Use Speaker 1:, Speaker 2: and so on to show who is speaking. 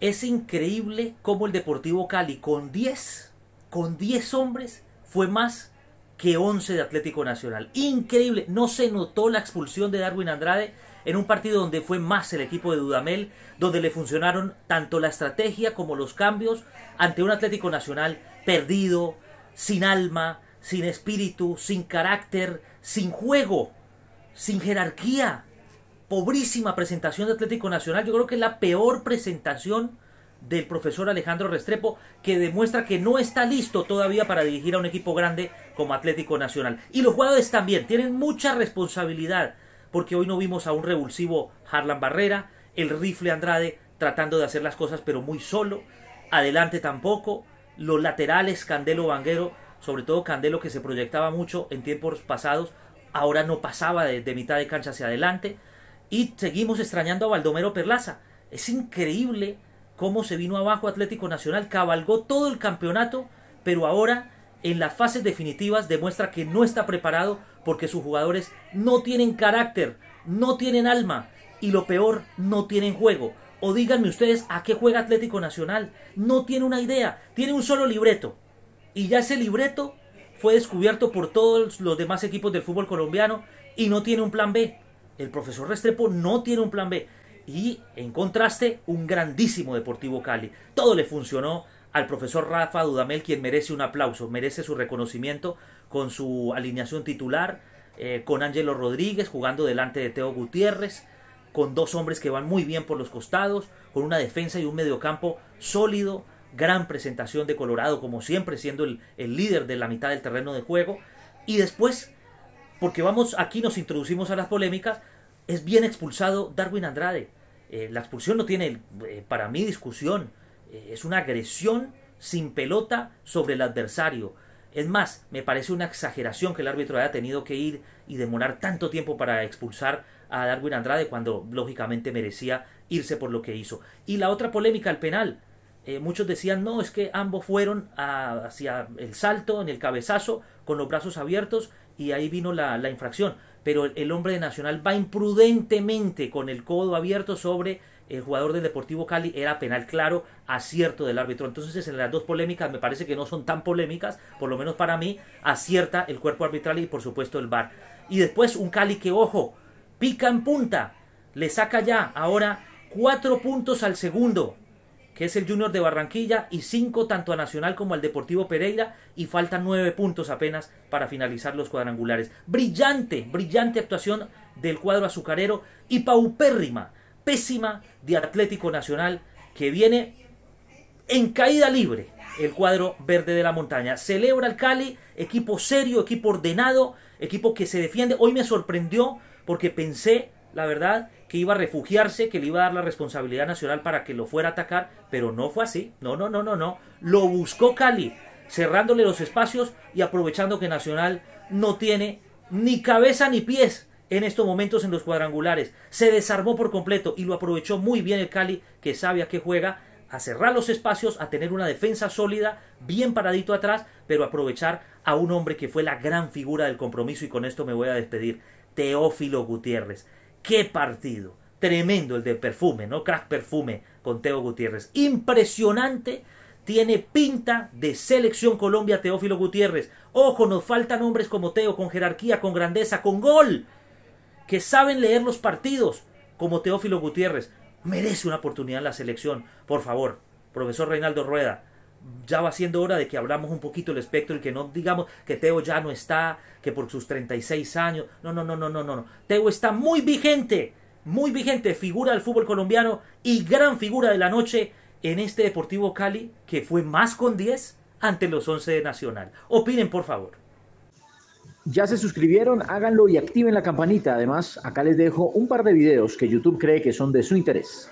Speaker 1: Es increíble cómo el Deportivo Cali con 10, con 10 hombres, fue más que 11 de Atlético Nacional. Increíble, no se notó la expulsión de Darwin Andrade en un partido donde fue más el equipo de Dudamel, donde le funcionaron tanto la estrategia como los cambios ante un Atlético Nacional perdido, sin alma, sin espíritu, sin carácter, sin juego, sin jerarquía, pobrísima presentación de Atlético Nacional. Yo creo que es la peor presentación del profesor Alejandro Restrepo, que demuestra que no está listo todavía para dirigir a un equipo grande como Atlético Nacional. Y los jugadores también tienen mucha responsabilidad, porque hoy no vimos a un revulsivo Harlan Barrera, el rifle Andrade tratando de hacer las cosas pero muy solo, adelante tampoco, los laterales Candelo Vanguero, sobre todo Candelo que se proyectaba mucho en tiempos pasados, ahora no pasaba de, de mitad de cancha hacia adelante. Y seguimos extrañando a Baldomero Perlaza. Es increíble cómo se vino abajo Atlético Nacional, cabalgó todo el campeonato, pero ahora en las fases definitivas demuestra que no está preparado porque sus jugadores no tienen carácter, no tienen alma y lo peor, no tienen juego. O díganme ustedes a qué juega Atlético Nacional. No tiene una idea, tiene un solo libreto. Y ya ese libreto fue descubierto por todos los demás equipos del fútbol colombiano y no tiene un plan B. El profesor Restrepo no tiene un plan B. Y en contraste, un grandísimo Deportivo Cali. Todo le funcionó al profesor Rafa Dudamel, quien merece un aplauso, merece su reconocimiento con su alineación titular, eh, con Ángelo Rodríguez jugando delante de Teo Gutiérrez, con dos hombres que van muy bien por los costados, con una defensa y un mediocampo sólido, gran presentación de Colorado, como siempre, siendo el, el líder de la mitad del terreno de juego, y después porque vamos, aquí nos introducimos a las polémicas, es bien expulsado Darwin Andrade. Eh, la expulsión no tiene, eh, para mí, discusión. Eh, es una agresión sin pelota sobre el adversario. Es más, me parece una exageración que el árbitro haya tenido que ir y demorar tanto tiempo para expulsar a Darwin Andrade cuando lógicamente merecía irse por lo que hizo. Y la otra polémica, el penal. muchos decían, no, es que ambos fueron a, hacia el salto, en el cabezazo, con los brazos abiertos y ahí vino la, infracción. Pero el, el, hombre de Nacional va imprudentemente con el codo abierto sobre el jugador del Deportivo Cali. Era penal claro, acierto del árbitro. Entonces, en las dos polémicas, me parece que no son tan polémicas, por lo menos para mí, acierta el cuerpo arbitral y por supuesto el VAR. Y después un Cali que, ojo, pica en punta, le saca ya ahora cuatro puntos al segundo que es el Junior de Barranquilla, y cinco tanto a Nacional como al Deportivo Pereira, y faltan nueve puntos apenas para finalizar los cuadrangulares. Brillante, brillante actuación del cuadro azucarero y paupérrima, pésima de Atlético Nacional, que viene en caída libre el cuadro verde de la montaña. Celebra el Cali, equipo serio, equipo ordenado, equipo que se defiende. Hoy me sorprendió porque pensé, la verdad, que iba a refugiarse, que le iba a dar la responsabilidad nacional para que lo fuera a atacar, pero no fue así. No, no, no, no, no. Lo buscó Cali, cerrándole los espacios y aprovechando que Nacional no tiene ni cabeza ni pies en estos momentos en los cuadrangulares. Se desarmó por completo y lo aprovechó muy bien el Cali, que sabe a qué juega, a cerrar los espacios, a tener una defensa sólida, bien paradito atrás, pero aprovechar a un hombre que fue la gran figura del compromiso y con esto me voy a despedir. Teófilo Gutiérrez qué partido. Tremendo el de perfume, ¿no? Crack perfume con Teo Gutiérrez. Impresionante. Tiene pinta de selección Colombia Teófilo Gutiérrez. Ojo, nos faltan hombres como Teo, con jerarquía, con grandeza, con gol. Que saben leer los partidos como Teófilo Gutiérrez. Merece una oportunidad en la selección. Por favor, profesor Reinaldo Rueda, ya va siendo hora de que hablamos un poquito el espectro y que no digamos que Teo ya no está, que por sus 36 años. No, no, no, no, no, no. Teo está muy vigente, muy vigente, figura del fútbol colombiano y gran figura de la noche en este Deportivo Cali que fue más con 10 ante los 11 de Nacional. Opinen, por favor. ¿Ya se suscribieron? Háganlo y activen la campanita. Además, acá les dejo un par de videos que YouTube cree que son de su interés.